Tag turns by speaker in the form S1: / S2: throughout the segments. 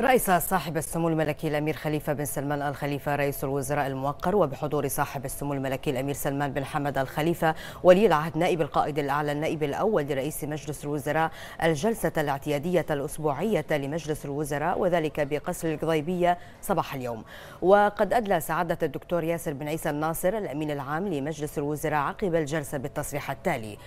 S1: رئيس صاحب السمو الملكي الامير خليفه بن سلمان الخليفه رئيس الوزراء الموقر وبحضور صاحب السمو الملكي الامير سلمان بن حمد الخليفه ولي العهد نائب القائد الاعلى النائب الاول لرئيس مجلس الوزراء الجلسه الاعتياديه الاسبوعيه لمجلس الوزراء وذلك بقصر القضيبيه صباح اليوم وقد ادلى سعاده الدكتور ياسر بن عيسى الناصر الامين العام لمجلس الوزراء عقب الجلسه بالتصريح التالي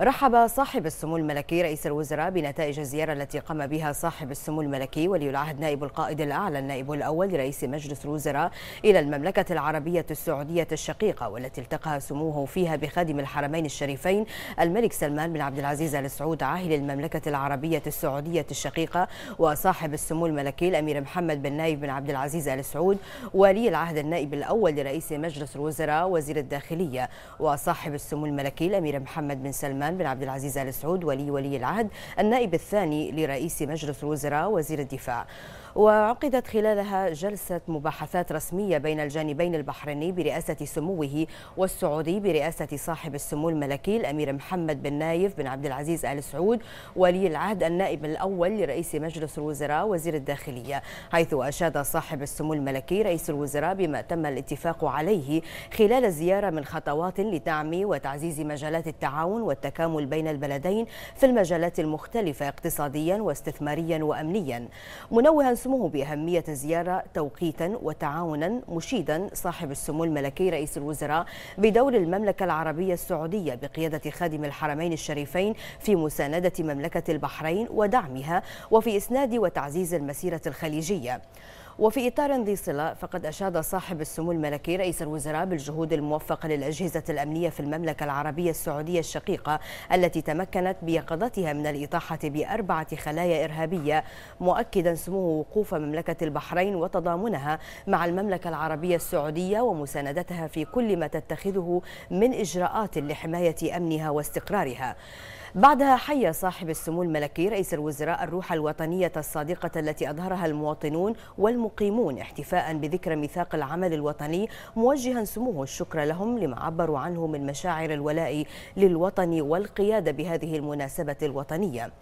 S1: رحب صاحب السمو الملكي رئيس الوزراء بنتائج الزيارة التي قام بها صاحب السمو الملكي ولي العهد نائب القائد الأعلى النائب الأول لرئيس مجلس الوزراء إلى المملكة العربية السعودية الشقيقة والتي التقى سموه فيها بخادم الحرمين الشريفين الملك سلمان بن عبد العزيز آل سعود عاهل المملكة العربية السعودية الشقيقة وصاحب السمو الملكي الأمير محمد بن نايف بن عبد العزيز آل سعود ولي العهد النائب الأول لرئيس مجلس الوزراء وزير الداخلية وصاحب السمو الملكي الأمير محمد بن سلمان سليمان بن عبد العزيز ال سعود ولي ولي العهد النائب الثاني لرئيس مجلس الوزراء وزير الدفاع وعقدت خلالها جلسة مباحثات رسمية بين الجانبين البحريني برئاسة سموه والسعودي برئاسة صاحب السمو الملكي الأمير محمد بن نايف بن عبد العزيز آل سعود ولي العهد النائب الأول لرئيس مجلس الوزراء وزير الداخلية حيث أشاد صاحب السمو الملكي رئيس الوزراء بما تم الاتفاق عليه خلال الزيارة من خطوات لدعم وتعزيز مجالات التعاون والتكامل بين البلدين في المجالات المختلفة اقتصاديا واستثماريا وأمنيا منوها اسمه بأهمية الزيارة توقيتا وتعاونا مشيدا صاحب السمو الملكي رئيس الوزراء بدور المملكة العربية السعودية بقيادة خادم الحرمين الشريفين في مساندة مملكة البحرين ودعمها وفي إسناد وتعزيز المسيرة الخليجية وفي إطار ذي صلة فقد أشاد صاحب السمو الملكي رئيس الوزراء بالجهود الموفقة للأجهزة الأمنية في المملكة العربية السعودية الشقيقة التي تمكنت بيقظتها من الإطاحة بأربعة خلايا إرهابية مؤكدا سموه وقوف مملكة البحرين وتضامنها مع المملكة العربية السعودية ومساندتها في كل ما تتخذه من إجراءات لحماية أمنها واستقرارها بعدها حيا صاحب السمو الملكي رئيس الوزراء الروح الوطنية الصادقة التي أظهرها المواطنون والمقيمون احتفاء بذكرى ميثاق العمل الوطني موجها سموه الشكر لهم لما عبروا عنه من مشاعر الولاء للوطن والقيادة بهذه المناسبة الوطنية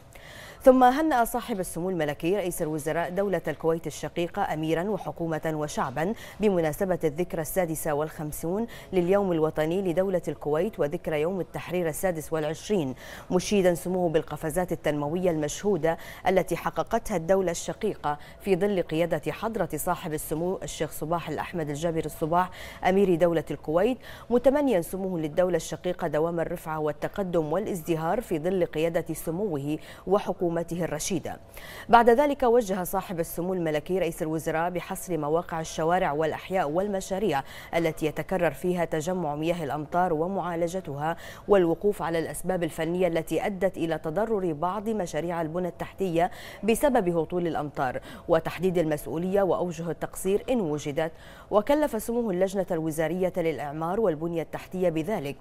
S1: ثم هنأ صاحب السمو الملكي رئيس الوزراء دولة الكويت الشقيقة أميرا وحكومة وشعبا بمناسبة الذكرى السادسة والخمسون لليوم الوطني لدولة الكويت وذكرى يوم التحرير السادس والعشرين مشيدا سموه بالقفزات التنموية المشهودة التي حققتها الدولة الشقيقة في ظل قيادة حضرة صاحب السمو الشيخ صباح الأحمد الجابر الصباح أمير دولة الكويت متمنيا سموه للدولة الشقيقة دوام الرفعة والتقدم والازدهار في ظل قيادة سموه وحكومته الرشيدة بعد ذلك وجه صاحب السمو الملكي رئيس الوزراء بحصر مواقع الشوارع والأحياء والمشاريع التي يتكرر فيها تجمع مياه الأمطار ومعالجتها والوقوف على الأسباب الفنية التي أدت إلى تضرر بعض مشاريع البنى التحتية بسبب هطول الأمطار وتحديد المسؤولية وأوجه التقصير إن وجدت وكلف سموه اللجنة الوزارية للإعمار والبنية التحتية بذلك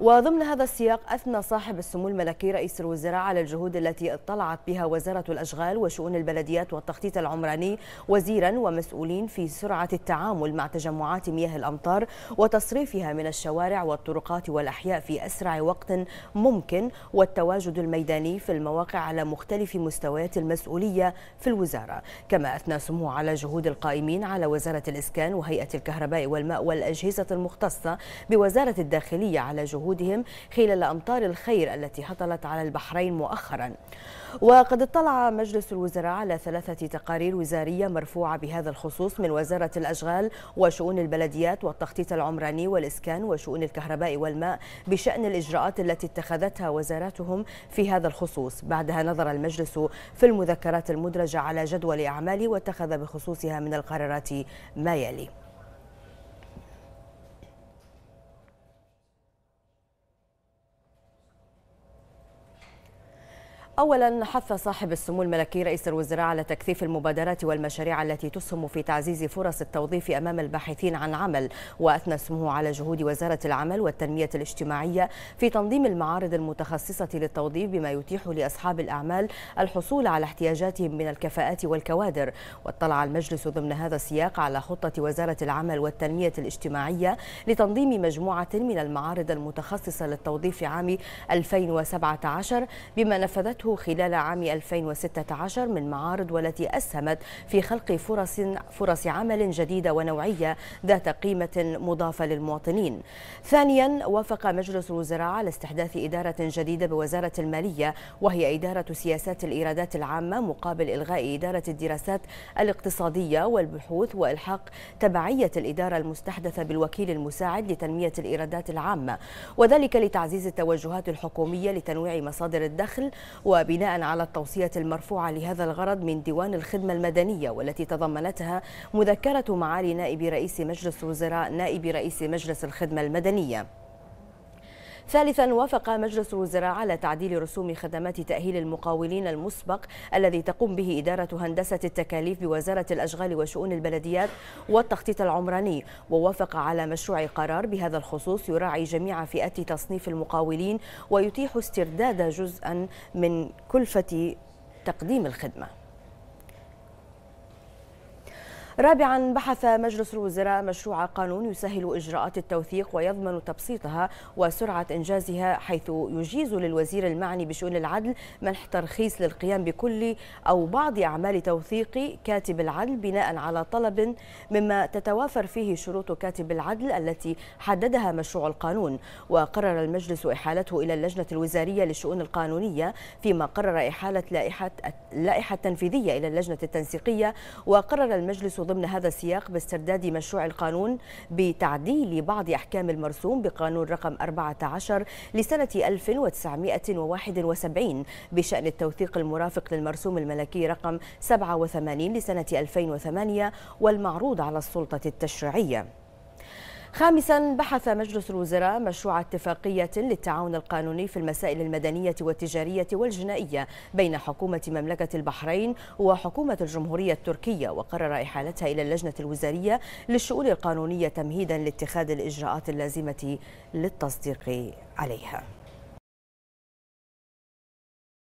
S1: وضمن هذا السياق أثنى صاحب السمو الملكي رئيس الوزراء على الجهود التي اطلعت بها وزارة الأشغال وشؤون البلديات والتخطيط العمراني وزيرا ومسؤولين في سرعة التعامل مع تجمعات مياه الأمطار وتصريفها من الشوارع والطرقات والأحياء في أسرع وقت ممكن والتواجد الميداني في المواقع على مختلف مستويات المسؤولية في الوزارة كما أثنى سمو على جهود القائمين على وزارة الإسكان وهيئة الكهرباء والماء والأجهزة المختصة بوزارة الداخلية على جهود جهودهم خلال أمطار الخير التي هطلت على البحرين مؤخرا وقد اطلع مجلس الوزراء على ثلاثة تقارير وزارية مرفوعة بهذا الخصوص من وزارة الأشغال وشؤون البلديات والتخطيط العمراني والإسكان وشؤون الكهرباء والماء بشأن الإجراءات التي اتخذتها وزاراتهم في هذا الخصوص بعدها نظر المجلس في المذكرات المدرجة على جدول أعماله واتخذ بخصوصها من القرارات ما يلي أولا حث صاحب السمو الملكي رئيس الوزراء على تكثيف المبادرات والمشاريع التي تسهم في تعزيز فرص التوظيف أمام الباحثين عن عمل وأثنى سموه على جهود وزارة العمل والتنمية الاجتماعية في تنظيم المعارض المتخصصة للتوظيف بما يتيح لأصحاب الأعمال الحصول على احتياجاتهم من الكفاءات والكوادر واطلع المجلس ضمن هذا السياق على خطة وزارة العمل والتنمية الاجتماعية لتنظيم مجموعة من المعارض المتخصصة للتوظيف عام 2017 بما نفذته خلال عام 2016 من معارض والتي أسهمت في خلق فرص فرص عمل جديدة ونوعية ذات قيمة مضافة للمواطنين. ثانيا وافق مجلس الوزراء على استحداث إدارة جديدة بوزارة المالية وهي إدارة سياسات الإيرادات العامة مقابل إلغاء إدارة الدراسات الاقتصادية والبحوث وإلحاق تبعية الإدارة المستحدثة بالوكيل المساعد لتنمية الإيرادات العامة وذلك لتعزيز التوجهات الحكومية لتنويع مصادر الدخل و وبناء على التوصية المرفوعة لهذا الغرض من ديوان الخدمة المدنية والتي تضمنتها مذكرة معالي نائب رئيس مجلس الوزراء نائب رئيس مجلس الخدمة المدنية ثالثا وافق مجلس الوزراء على تعديل رسوم خدمات تأهيل المقاولين المسبق الذي تقوم به إدارة هندسة التكاليف بوزارة الأشغال وشؤون البلديات والتخطيط العمراني ووافق على مشروع قرار بهذا الخصوص يراعي جميع فئات تصنيف المقاولين ويتيح استرداد جزءا من كلفة تقديم الخدمه رابعا بحث مجلس الوزراء مشروع قانون يسهل إجراءات التوثيق ويضمن تبسيطها وسرعة إنجازها حيث يجيز للوزير المعني بشؤون العدل منح ترخيص للقيام بكل أو بعض أعمال توثيق كاتب العدل بناء على طلب مما تتوافر فيه شروط كاتب العدل التي حددها مشروع القانون وقرر المجلس إحالته إلى اللجنة الوزارية للشؤون القانونية فيما قرر إحالة لائحة اللائحة التنفيذية إلى اللجنة التنسيقية وقرر المجلس ضمن هذا السياق باسترداد مشروع القانون بتعديل بعض أحكام المرسوم بقانون رقم 14 لسنة 1971 بشأن التوثيق المرافق للمرسوم الملكي رقم 87 لسنة 2008 والمعروض على السلطة التشريعية خامسا بحث مجلس الوزراء مشروع اتفاقية للتعاون القانوني في المسائل المدنية والتجارية والجنائية بين حكومة مملكة البحرين وحكومة الجمهورية التركية وقرر إحالتها إلى اللجنة الوزارية للشؤون القانونية تمهيدا لاتخاذ الإجراءات اللازمة للتصديق عليها